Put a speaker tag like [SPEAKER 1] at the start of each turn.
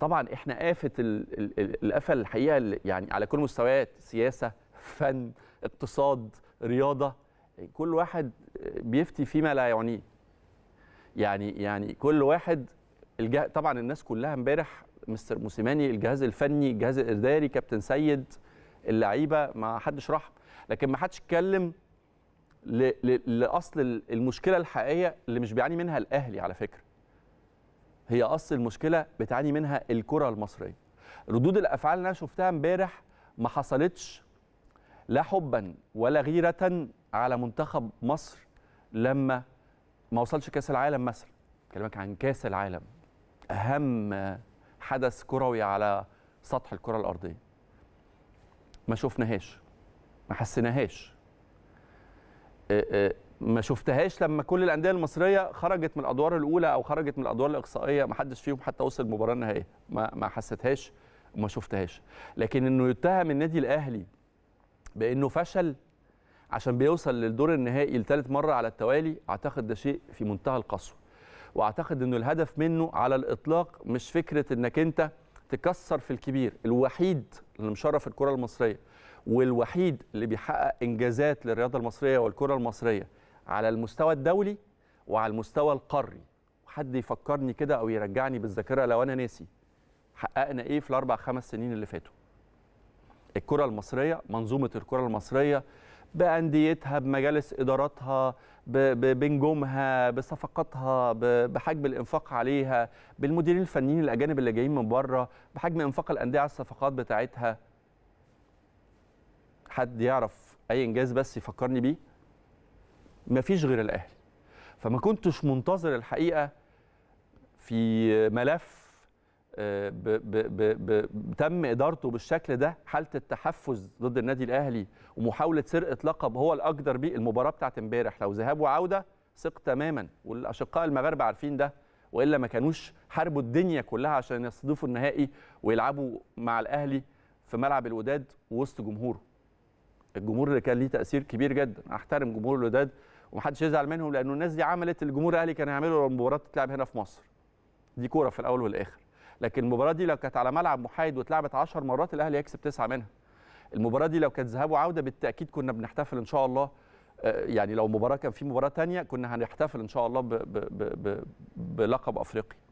[SPEAKER 1] طبعا احنا آفة الآفة الحقيقة يعني على كل مستويات سياسة فن اقتصاد رياضة كل واحد بيفتي فيما لا يعنيه يعني يعني كل واحد طبعا الناس كلها امبارح مستر موسيماني الجهاز الفني الجهاز الاداري كابتن سيد اللعيبه ما حدش راح لكن ما حدش اتكلم لاصل المشكله الحقيقيه اللي مش بيعاني منها الاهلي على فكره هي اصل المشكله بتعاني منها الكره المصريه ردود الافعال اللي انا شفتها امبارح ما حصلتش لا حبا ولا غيره على منتخب مصر لما ما وصلش كاس العالم مثلا كلامك عن كاس العالم اهم حدث كروي على سطح الكره الارضيه ما شفناهاش ما حسيناهاش ما شفتهاش لما كل الانديه المصريه خرجت من الادوار الاولى او خرجت من الادوار الاقصائيه ما حدش فيهم حتى وصل المباراه النهائيه ما ما حسيتهاش وما شفتهاش لكن انه يتهم النادي الاهلي بانه فشل عشان بيوصل للدور النهائي لثالث مره على التوالي اعتقد ده شيء في منتهى القسوه واعتقد انه الهدف منه على الاطلاق مش فكره انك انت تكسر في الكبير الوحيد اللي مشرف الكره المصريه والوحيد اللي بيحقق انجازات للرياضه المصريه والكره المصريه على المستوى الدولي وعلى المستوى القاري حد يفكرني كده او يرجعني بالذاكره لو انا ناسي حققنا ايه في الاربع خمس سنين اللي فاتوا الكره المصريه منظومه الكره المصريه بانديتها بمجالس اداراتها بنجومها بصفقاتها بحجم الانفاق عليها بالمديرين الفنيين الاجانب اللي جايين من بره بحجم انفاق الانديه على الصفقات بتاعتها حد يعرف اي انجاز بس يفكرني بيه ما فيش غير الاهلي فما كنتش منتظر الحقيقه في ملف آه، ب ب ب تم ادارته بالشكل ده حاله التحفز ضد النادي الاهلي ومحاوله سرقه لقب هو الاقدر بيه المباراه بتاعت امبارح لو ذهاب وعوده ثق تماما والاشقاء المغاربه عارفين ده والا ما كانوش حاربوا الدنيا كلها عشان يستضيفوا النهائي ويلعبوا مع الاهلي في ملعب الوداد ووسط جمهوره الجمهور اللي كان ليه تاثير كبير جدا احترم جمهور الوداد ومحدش يزعل منهم لانه الناس دي عملت الجمهور الاهلي كان هيعمله لو المباراه تتلعب هنا في مصر دي كوره في الاول والاخر لكن المباراه دي لو كانت على ملعب محايد واتلعبت 10 مرات الاهلي يكسب تسعه منها المباراه دي لو كانت ذهاب وعوده بالتاكيد كنا بنحتفل ان شاء الله آه، يعني لو مباراه كان في مباراه ثانيه كنا هنحتفل ان شاء الله بلقب افريقي